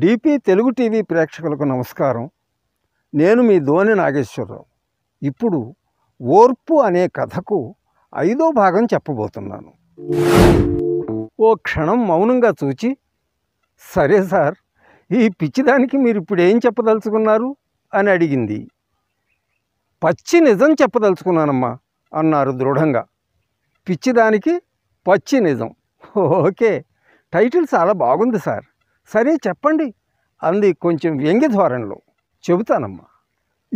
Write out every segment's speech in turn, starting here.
DP Telugu TV ప్రేక్షకులకు నమస్కారం నేను మీ ధోని నాగేశ్వరరావు ఇప్పుడు ఓర్పు అనే కథకు ఐదో భాగం చెప్పబోతున్నాను ఓ క్షణం మౌనంగా చూచి సరే సార్ ఈ పిచ్చిదానికి మీరు ఇప్పుడు ఏం చెప్పదలుచుకున్నారు అని అడిగింది పచ్చి నిజం చెప్పదలుచుకున్నానమ్మా అన్నారు దృఢంగా పిచ్చిదానికి పచ్చి నిజం ఓకే టైటిల్ చాలా బాగుంది సార్ సరే చెప్పండి అంది కొంచెం వ్యంగ్య ధోరణిలో చెబుతానమ్మా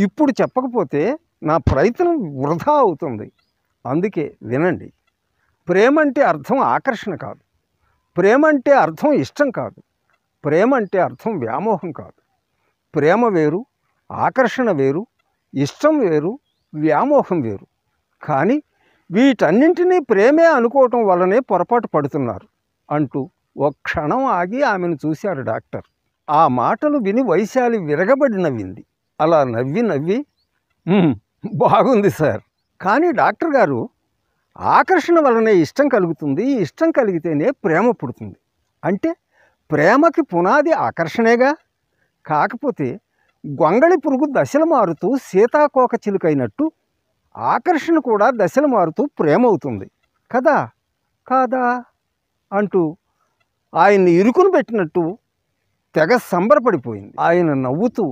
ఇప్పుడు చెప్పకపోతే నా ప్రయత్నం వృధా అవుతుంది అందుకే వినండి ప్రేమంటే అర్థం ఆకర్షణ కాదు ప్రేమంటే అర్థం ఇష్టం కాదు ప్రేమ అంటే అర్థం వ్యామోహం కాదు ప్రేమ వేరు ఆకర్షణ వేరు ఇష్టం వేరు వ్యామోహం వేరు కానీ వీటన్నింటినీ ప్రేమే అనుకోవటం వల్లనే పొరపాటు పడుతున్నారు అంటూ ఒక క్షణం ఆగి ఆమెను చూశాడు డాక్టర్ ఆ మాటలు విని వైశాలి విరగబడి నవ్వింది అలా నవ్వి నవ్వి బాగుంది సార్ కానీ డాక్టర్ గారు ఆకర్షణ వలనే ఇష్టం కలుగుతుంది ఇష్టం కలిగితేనే ప్రేమ పుడుతుంది అంటే ప్రేమకి పునాది ఆకర్షణేగా కాకపోతే గొంగళి పురుగు దశలు మారుతూ సీతాకోక చిలుకైనట్టు ఆకర్షణ కూడా దశలు మారుతూ ప్రేమవుతుంది కదా కాదా అంటూ ఆయన్ని ఇరుకును పెట్టినట్టు తెగ సంబరపడిపోయింది ఆయన నవ్వుతూ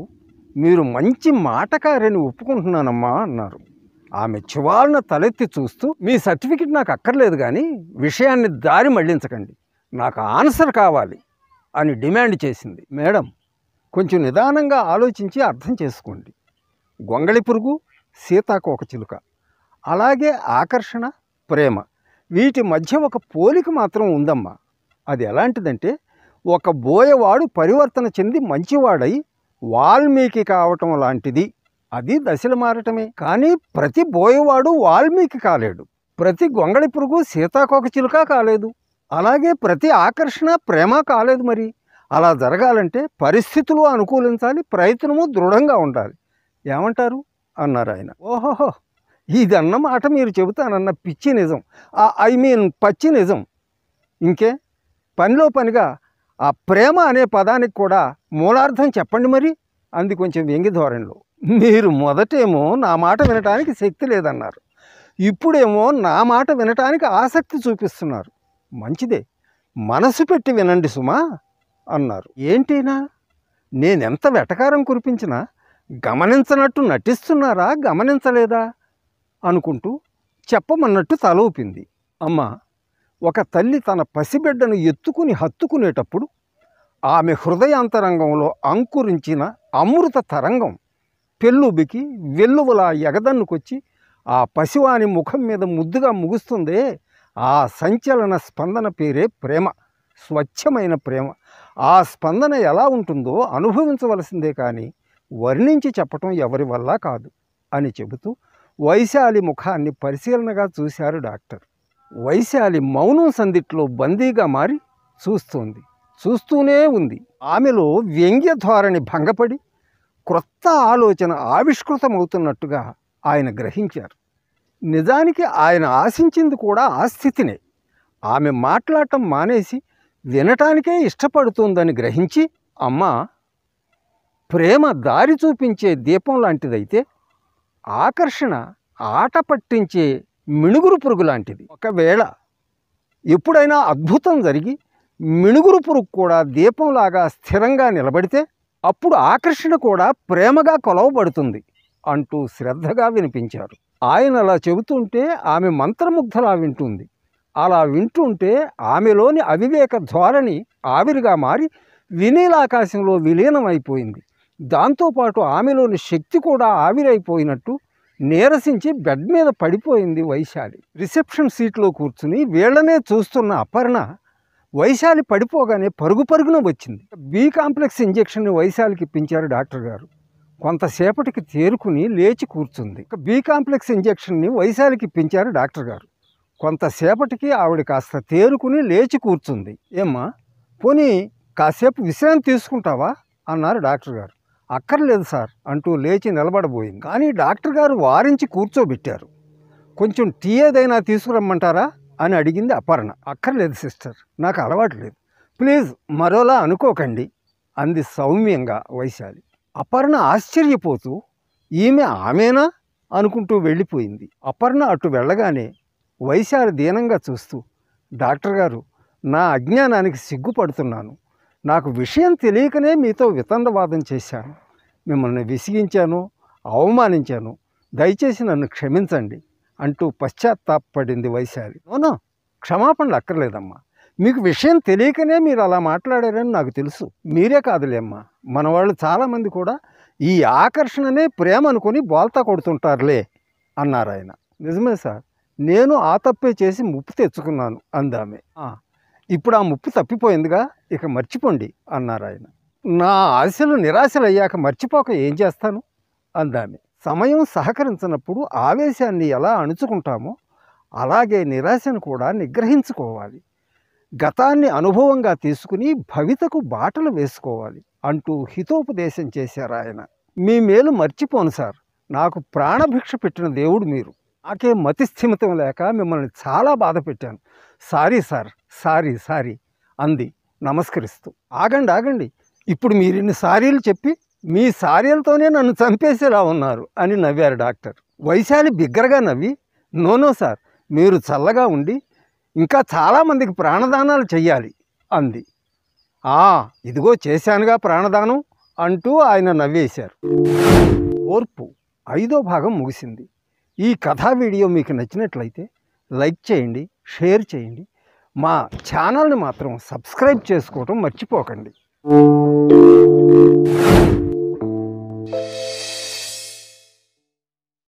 మీరు మంచి మాటకారని ఒప్పుకుంటున్నానమ్మా అన్నారు ఆమె చివాలను తలెత్తి చూస్తూ మీ సర్టిఫికెట్ నాకు అక్కర్లేదు కానీ విషయాన్ని దారి మళ్లించకండి నాకు ఆన్సర్ కావాలి అని డిమాండ్ చేసింది మేడం కొంచెం నిదానంగా ఆలోచించి అర్థం చేసుకోండి గొంగళి పురుగు సీతాకోకచిలుక అలాగే ఆకర్షణ ప్రేమ వీటి మధ్య ఒక పోలిక మాత్రం ఉందమ్మా అది ఎలాంటిదంటే ఒక బోయవాడు పరివర్తన చెంది మంచివాడై వాల్మీకి కావటం లాంటిది అది దశలు మారటమే కానీ ప్రతి బోయవాడు వాల్మీకి కాలేడు ప్రతి గొంగళి పురుగు సీతాకోక చిలుక కాలేదు అలాగే ప్రతి ఆకర్షణ ప్రేమ కాలేదు మరి అలా జరగాలంటే పరిస్థితులు అనుకూలించాలి ప్రయత్నము దృఢంగా ఉండాలి ఏమంటారు అన్నారు ఆయన ఓహోహో ఇదన్న మాట మీరు చెబుతానన్న పిచ్చి నిజం ఐ మీన్ పచ్చి నిజం ఇంకే పనిలో పనిగా ఆ ప్రేమ అనే పదానికి కూడా మూలార్థం చెప్పండి మరి అంది కొంచెం వ్యంగి ధోరణిలో మీరు మొదటేమో నా మాట వినటానికి శక్తి లేదన్నారు ఇప్పుడేమో నా మాట వినటానికి ఆసక్తి చూపిస్తున్నారు మంచిదే మనసు పెట్టి వినండి సుమా అన్నారు ఏంటినా నేనెంత వెటకారం కురిపించినా గమనించినట్టు నటిస్తున్నారా గమనించలేదా అనుకుంటూ చెప్పమన్నట్టు తల ఊపింది అమ్మ ఒక తల్లి తన పసిబిడ్డను ఎత్తుకుని హత్తుకునేటప్పుడు ఆమె హృదయాంతరంగంలో అంకురించిన అమృత తరంగం పెళ్ళుబికి వెల్లువలా ఎగదన్నుకొచ్చి ఆ పసివాని ముఖం మీద ముద్దుగా ముగుస్తుందే ఆ సంచలన స్పందన పేరే ప్రేమ స్వచ్ఛమైన ప్రేమ ఆ స్పందన ఎలా ఉంటుందో అనుభవించవలసిందే కానీ వర్ణించి చెప్పటం ఎవరి వల్ల కాదు అని చెబుతూ వైశాలి ముఖాన్ని పరిశీలనగా చూశారు డాక్టర్ వైశాలి మౌనం సందిట్లో బందీగా మారి చూస్తోంది చూస్తూనే ఉంది ఆమెలో వ్యంగ్య ధోరణి భంగపడి క్రొత్త ఆలోచన ఆవిష్కృతమవుతున్నట్టుగా ఆయన గ్రహించారు నిజానికి ఆయన ఆశించింది కూడా ఆ స్థితినే ఆమె మాట్లాడటం మానేసి వినటానికే ఇష్టపడుతుందని గ్రహించి అమ్మ ప్రేమ దారి చూపించే దీపం లాంటిదైతే ఆకర్షణ ఆట పట్టించే మిణుగురు పురుగు లాంటిది ఒకవేళ ఎప్పుడైనా అద్భుతం జరిగి మిణుగురు పురుగు కూడా దీపంలాగా స్థిరంగా నిలబడితే అప్పుడు ఆకర్షణ కూడా ప్రేమగా కొలవబడుతుంది అంటూ శ్రద్ధగా వినిపించారు ఆయన అలా చెబుతుంటే ఆమె మంత్రముగ్ధలా వింటుంది అలా వింటుంటే ఆమెలోని అవివేక ధోరణి ఆవిరిగా మారి వినీలాకాశంలో విలీనమైపోయింది దాంతోపాటు ఆమెలోని శక్తి కూడా ఆవిరైపోయినట్టు నీరసించి బెడ్ మీద పడిపోయింది వైశాలి రిసెప్షన్ సీట్లో కూర్చుని వీళ్లనే చూస్తున్న అపర్ణ వైశాలి పడిపోగానే పరుగు పరుగున వచ్చింది బి కాంప్లెక్స్ ఇంజెక్షన్ని వైశాలికి ఇప్పించారు డాక్టర్ గారు కొంతసేపటికి తేరుకుని లేచి కూర్చుంది బి కాంప్లెక్స్ ఇంజెక్షన్ని వైశాలికి ఇప్పించారు డాక్టర్ గారు కొంతసేపటికి ఆవిడ కాస్త తేరుకుని లేచి కూర్చుంది ఏమ్మా పోనీ కాసేపు విశ్రాంతి తీసుకుంటావా అన్నారు డాక్టర్ గారు అక్కర్లేదు సార్ అంటూ లేచి నిలబడబోయింది కానీ డాక్టర్ గారు వారించి కూర్చోబెట్టారు కొంచెం టీ ఏదైనా తీసుకురమ్మంటారా అని అడిగింది అపర్ణ అక్కర్లేదు సిస్టర్ నాకు అలవాటు లేదు ప్లీజ్ మరోలా అనుకోకండి అంది సౌమ్యంగా వైశాలి అపర్ణ ఆశ్చర్యపోతూ ఈమె ఆమెనా అనుకుంటూ వెళ్ళిపోయింది అపర్ణ అటు వెళ్ళగానే వైశాలి దీనంగా చూస్తూ డాక్టర్ గారు నా అజ్ఞానానికి సిగ్గుపడుతున్నాను నాకు విషయం తెలియకనే మీతో వితండవాదం చేశాను మిమ్మల్ని విసిగించాను అవమానించాను దయచేసి నన్ను క్షమించండి అంటూ పశ్చాత్తాపడింది వైశాలి అవునా క్షమాపణలు అక్కర్లేదమ్మా మీకు విషయం తెలియకనే మీరు అలా మాట్లాడారని నాకు తెలుసు మీరే కాదులే మన వాళ్ళు చాలామంది కూడా ఈ ఆకర్షణనే ప్రేమ అనుకుని బోల్తా కొడుతుంటారులే అన్నారు ఆయన నిజమే సార్ నేను ఆ తప్పే చేసి ముప్పు తెచ్చుకున్నాను అందామే ఇప్పుడు ఆ ముప్పు తప్పిపోయిందిగా ఇక మర్చిపోండి అన్నారు ఆయన నా ఆశలు నిరాశలు అయ్యాక మర్చిపోక ఏం చేస్తాను అందామె సమయం సహకరించినప్పుడు ఆవేశాన్ని ఎలా అణుచుకుంటామో అలాగే నిరాశను కూడా నిగ్రహించుకోవాలి గతాన్ని అనుభవంగా తీసుకుని భవితకు బాటలు వేసుకోవాలి అంటూ హితోపదేశం చేశారు ఆయన మీ మేలు మర్చిపోను సార్ నాకు ప్రాణభిక్ష పెట్టిన దేవుడు మీరు నాకే మతిస్థిమితం లేక మిమ్మల్ని చాలా బాధ పెట్టాను సారీ సార్ సారీ సారీ అంది నమస్కరిస్తూ ఆగండి ఆగండి ఇప్పుడు మీరు ఇన్ని సారీలు చెప్పి మీ సారీలతోనే నన్ను చంపేసేలా ఉన్నారు అని నవ్వారు డాక్టర్ వైశాలి బిగ్గరగా నవ్వి నోనో సార్ మీరు చల్లగా ఉండి ఇంకా చాలామందికి ప్రాణదానాలు చెయ్యాలి అంది ఆ ఇదిగో చేశానుగా ప్రాణదానం అంటూ ఆయన నవ్వేశారు ఓర్పు ఐదో భాగం ముగిసింది ఈ కథా వీడియో మీకు నచ్చినట్లయితే లైక్ చేయండి షేర్ చేయండి మా ఛానల్ని మాత్రం సబ్స్క్రైబ్ చేసుకోవటం మర్చిపోకండి